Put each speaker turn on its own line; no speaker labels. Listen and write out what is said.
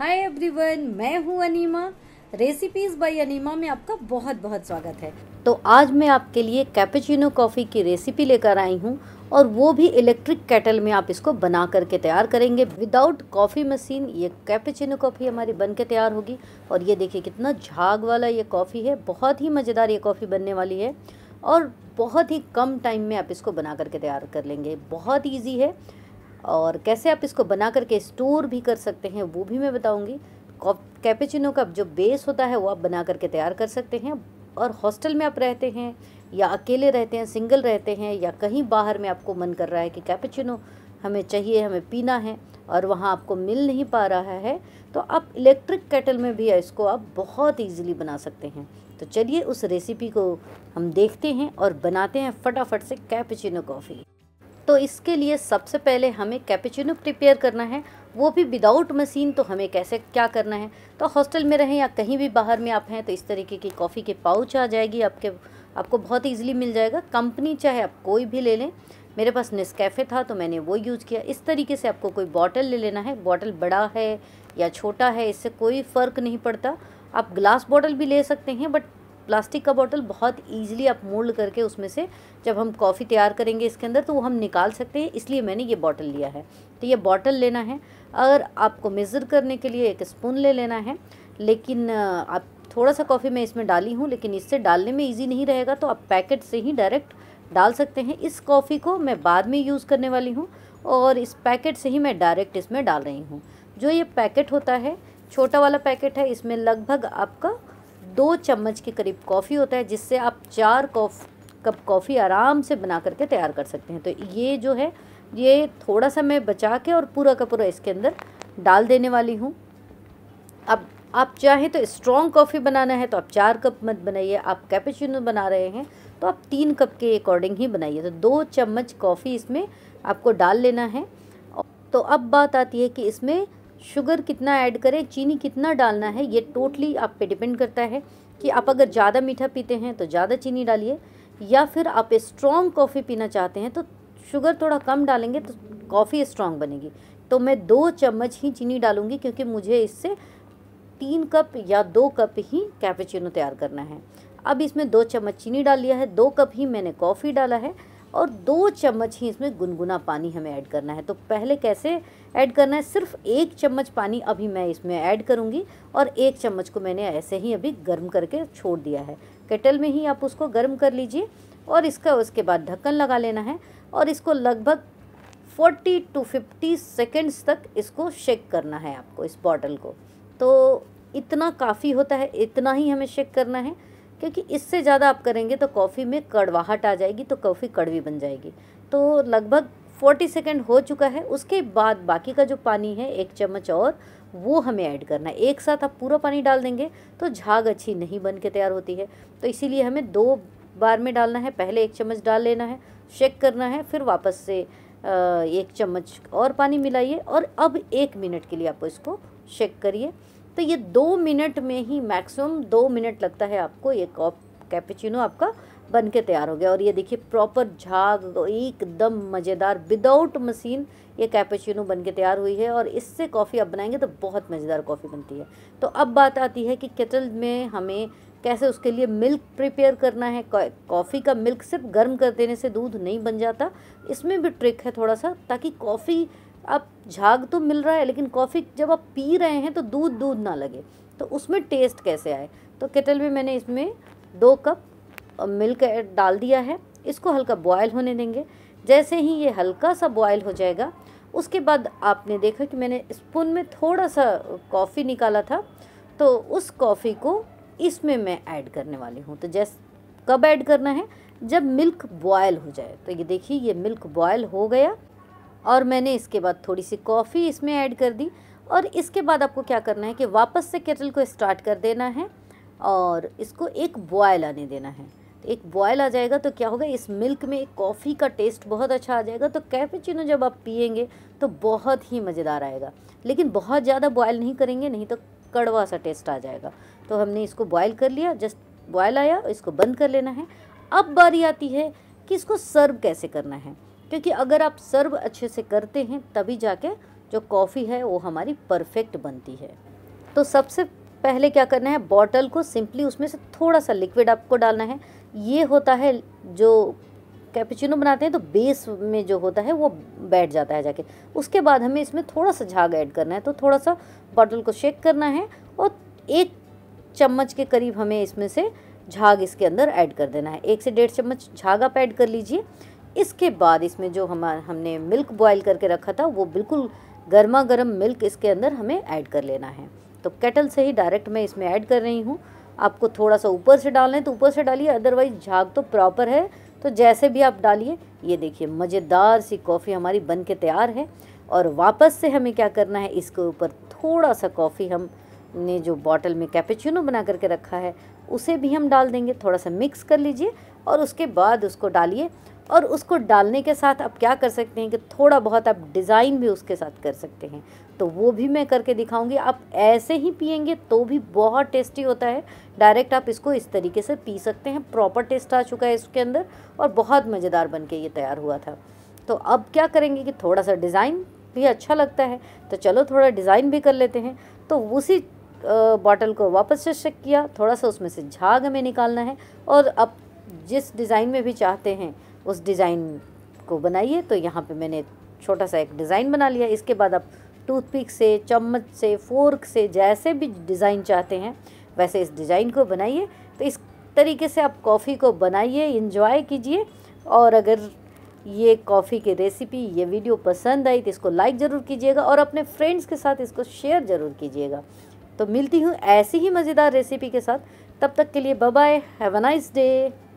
hi everyone मैं हूँ enema recipes bye enema में आपका बहुत बहुत स्वागत है तो आज मैं आपके लिए कैपेचिनो कॉफ़ी की रेसिपी लेकर आई हूँ और वो भी इलेक्ट्रिक कैटल में आप इसको बना करके तैयार करेंगे विदाउट कॉफ़ी मशीन ये कैपेचिनो कॉफ़ी हमारी बन के तैयार होगी और ये देखिए कितना झाग वाला ये कॉफ़ी है बहुत ही मज़ेदार ये कॉफ़ी बनने वाली है और बहुत ही कम टाइम में आप इसको बना करके तैयार कर लेंगे बहुत ईजी है और कैसे आप इसको बना करके स्टोर भी कर सकते हैं वो भी मैं बताऊँगी कैपेचिनो का जो बेस होता है वो आप बना करके तैयार कर सकते हैं और हॉस्टल में आप रहते हैं या अकेले रहते हैं सिंगल रहते हैं या कहीं बाहर में आपको मन कर रहा है कि कैपेचिनो हमें चाहिए हमें पीना है और वहाँ आपको मिल नहीं पा रहा है तो आप इलेक्ट्रिक कैटल में भी इसको आप बहुत ईजिली बना सकते हैं तो चलिए उस रेसिपी को हम देखते हैं और बनाते हैं फटाफट से कैपेचिनो कॉफ़ी तो इसके लिए सबसे पहले हमें कैपेचिनो प्रिपेयर करना है वो भी विदाउट मशीन तो हमें कैसे क्या करना है तो हॉस्टल में रहें या कहीं भी बाहर में आप हैं तो इस तरीके की कॉफ़ी के पाउच आ जाएगी आपके आपको बहुत ईजिली मिल जाएगा कंपनी चाहे आप कोई भी ले लें मेरे पास नेस्कैफ़े था तो मैंने वो यूज़ किया इस तरीके से आपको कोई बॉटल ले लेना है बॉटल बड़ा है या छोटा है इससे कोई फ़र्क नहीं पड़ता आप ग्लास बॉटल भी ले सकते हैं बट प्लास्टिक का बॉटल बहुत ईजिली आप मोल्ड करके उसमें से जब हम कॉफ़ी तैयार करेंगे इसके अंदर तो वो हम निकाल सकते हैं इसलिए मैंने ये बॉटल लिया है तो ये बॉटल लेना है अगर आपको मेज़र करने के लिए एक स्पून ले लेना है लेकिन आप थोड़ा सा कॉफ़ी मैं इसमें डाली हूँ लेकिन इससे डालने में ईजी नहीं रहेगा तो आप पैकेट से ही डायरेक्ट डाल सकते हैं इस कॉफ़ी को मैं बाद में यूज़ करने वाली हूँ और इस पैकेट से ही मैं डायरेक्ट इसमें डाल रही हूँ जो ये पैकेट होता है छोटा वाला पैकेट है इसमें लगभग आपका दो चम्मच के करीब कॉफ़ी होता है जिससे आप चार कॉफ कप कॉफ़ी आराम से बना करके तैयार कर सकते हैं तो ये जो है ये थोड़ा सा मैं बचा के और पूरा का पूरा इसके अंदर डाल देने वाली हूँ अब आप चाहें तो स्ट्रॉन्ग कॉफ़ी बनाना है तो आप चार कप मत बनाइए आप कैपेचिनो बना रहे हैं तो आप तीन कप के अकॉर्डिंग ही बनाइए तो दो चम्मच कॉफ़ी इसमें आपको डाल लेना है तो अब बात आती है कि इसमें शुगर कितना ऐड करें चीनी कितना डालना है ये टोटली आप पे डिपेंड करता है कि आप अगर ज़्यादा मीठा पीते हैं तो ज़्यादा चीनी डालिए या फिर आप स्ट्रॉन्ग कॉफ़ी पीना चाहते हैं तो शुगर थोड़ा कम डालेंगे तो कॉफ़ी स्ट्रॉन्ग बनेगी तो मैं दो चम्मच ही चीनी डालूंगी क्योंकि मुझे इससे तीन कप या दो कप ही कैपेचिनो तैयार करना है अब इसमें दो चम्मच चीनी डाल लिया है दो कप ही मैंने कॉफ़ी डाला है और दो चम्मच ही इसमें गुनगुना पानी हमें ऐड करना है तो पहले कैसे ऐड करना है सिर्फ एक चम्मच पानी अभी मैं इसमें ऐड करूँगी और एक चम्मच को मैंने ऐसे ही अभी गर्म करके छोड़ दिया है केटल में ही आप उसको गर्म कर लीजिए और इसका उसके बाद ढक्कन लगा लेना है और इसको लगभग 40 टू 50 सेकेंड्स तक इसको शेक करना है आपको इस बॉटल को तो इतना काफ़ी होता है इतना ही हमें शेक करना है क्योंकि इससे ज़्यादा आप करेंगे तो कॉफ़ी में कड़वाहट आ जाएगी तो कॉफ़ी कड़वी बन जाएगी तो लगभग फोर्टी सेकेंड हो चुका है उसके बाद बाकी का जो पानी है एक चम्मच और वो हमें ऐड करना है एक साथ आप पूरा पानी डाल देंगे तो झाग अच्छी नहीं बन के तैयार होती है तो इसीलिए हमें दो बार में डालना है पहले एक चम्मच डाल लेना है शेक करना है फिर वापस से एक चम्मच और पानी मिलाइए और अब एक मिनट के लिए आप इसको शेक करिए तो ये दो मिनट में ही मैक्सिमम दो मिनट लगता है आपको ये कॉप कैपेचिनो आपका बन के तैयार हो गया और ये देखिए प्रॉपर झाग एकदम मज़ेदार विदाउट मशीन ये कैपेचिनो बन के तैयार हुई है और इससे कॉफ़ी आप बनाएंगे तो बहुत मज़ेदार कॉफ़ी बनती है तो अब बात आती है कि केटल में हमें कैसे उसके लिए मिल्क प्रिपेयर करना है कॉफ़ी का मिल्क सिर्फ गर्म कर देने से दूध नहीं बन जाता इसमें भी ट्रिक है थोड़ा सा ताकि कॉफ़ी आप झाग तो मिल रहा है लेकिन कॉफ़ी जब आप पी रहे हैं तो दूध दूध ना लगे तो उसमें टेस्ट कैसे आए तो केटल में मैंने इसमें दो कप मिल्क डाल दिया है इसको हल्का बॉयल होने देंगे जैसे ही ये हल्का सा बॉयल हो जाएगा उसके बाद आपने देखा कि मैंने स्पून में थोड़ा सा कॉफ़ी निकाला था तो उस कॉफ़ी को इसमें मैं ऐड करने वाली हूँ तो जैस कब ऐड करना है जब मिल्क बॉयल हो जाए तो ये देखिए ये मिल्क बॉयल हो गया और मैंने इसके बाद थोड़ी सी कॉफ़ी इसमें ऐड कर दी और इसके बाद आपको क्या करना है कि वापस से केटल को स्टार्ट कर देना है और इसको एक बॉयल आने देना है तो एक बॉयल आ जाएगा तो क्या होगा इस मिल्क में कॉफ़ी का टेस्ट बहुत अच्छा आ जाएगा तो कैफेचिनो जब आप पियेंगे तो बहुत ही मज़ेदार आएगा लेकिन बहुत ज़्यादा बॉयल नहीं करेंगे नहीं तो कड़वा सा टेस्ट आ जाएगा तो हमने इसको बॉयल कर लिया जस्ट बॉयल आया इसको बंद कर लेना है अब बारी आती है कि इसको सर्व कैसे करना है क्योंकि अगर आप सर्व अच्छे से करते हैं तभी जाके जो कॉफ़ी है वो हमारी परफेक्ट बनती है तो सबसे पहले क्या करना है बॉटल को सिंपली उसमें से थोड़ा सा लिक्विड आपको डालना है ये होता है जो कैपेचिनो बनाते हैं तो बेस में जो होता है वो बैठ जाता है जाके उसके बाद हमें इसमें थोड़ा सा झाग ऐड करना है तो थोड़ा सा बॉटल को शेक करना है और एक चम्मच के करीब हमें इसमें से झाग इसके अंदर ऐड कर देना है एक से डेढ़ चम्मच झाग आप ऐड कर लीजिए इसके बाद इसमें जो हम हमने मिल्क बॉयल करके रखा था वो बिल्कुल गर्मा गर्म मिल्क इसके अंदर हमें ऐड कर लेना है तो केटल से ही डायरेक्ट मैं इसमें ऐड कर रही हूँ आपको थोड़ा सा ऊपर से डालना है तो ऊपर से डालिए अदरवाइज झाग तो प्रॉपर है तो जैसे भी आप डालिए ये देखिए मज़ेदार सी कॉफ़ी हमारी बन के तैयार है और वापस से हमें क्या करना है इसके ऊपर थोड़ा सा कॉफ़ी हम ने जो बॉटल में कैपेचिनो बना करके रखा है उसे भी हम डाल देंगे थोड़ा सा मिक्स कर लीजिए और उसके बाद उसको डालिए और उसको डालने के साथ आप क्या कर सकते हैं कि थोड़ा बहुत आप डिज़ाइन भी उसके साथ कर सकते हैं तो वो भी मैं करके दिखाऊंगी आप ऐसे ही पियेंगे तो भी बहुत टेस्टी होता है डायरेक्ट आप इसको इस तरीके से पी सकते हैं प्रॉपर टेस्ट आ चुका है इसके अंदर और बहुत मज़ेदार बन के ये तैयार हुआ था तो अब क्या करेंगे कि थोड़ा सा डिज़ाइन भी अच्छा लगता है तो चलो थोड़ा डिज़ाइन भी कर लेते हैं तो उसी बॉटल को वापस चेक किया थोड़ा सा उसमें से झाग हमें निकालना है और अब जिस डिज़ाइन में भी चाहते हैं उस डिज़ाइन को बनाइए तो यहाँ पे मैंने छोटा सा एक डिज़ाइन बना लिया इसके बाद आप टूथपिक से चम्मच से फोर्क से जैसे भी डिज़ाइन चाहते हैं वैसे इस डिज़ाइन को बनाइए तो इस तरीके से आप कॉफ़ी को बनाइए इन्जॉय कीजिए और अगर ये कॉफ़ी की रेसिपी ये वीडियो पसंद आई तो इसको लाइक ज़रूर कीजिएगा और अपने फ्रेंड्स के साथ इसको शेयर ज़रूर कीजिएगा तो मिलती हूँ ऐसी ही मज़ेदार रेसिपी के साथ तब तक के लिए bye have a nice day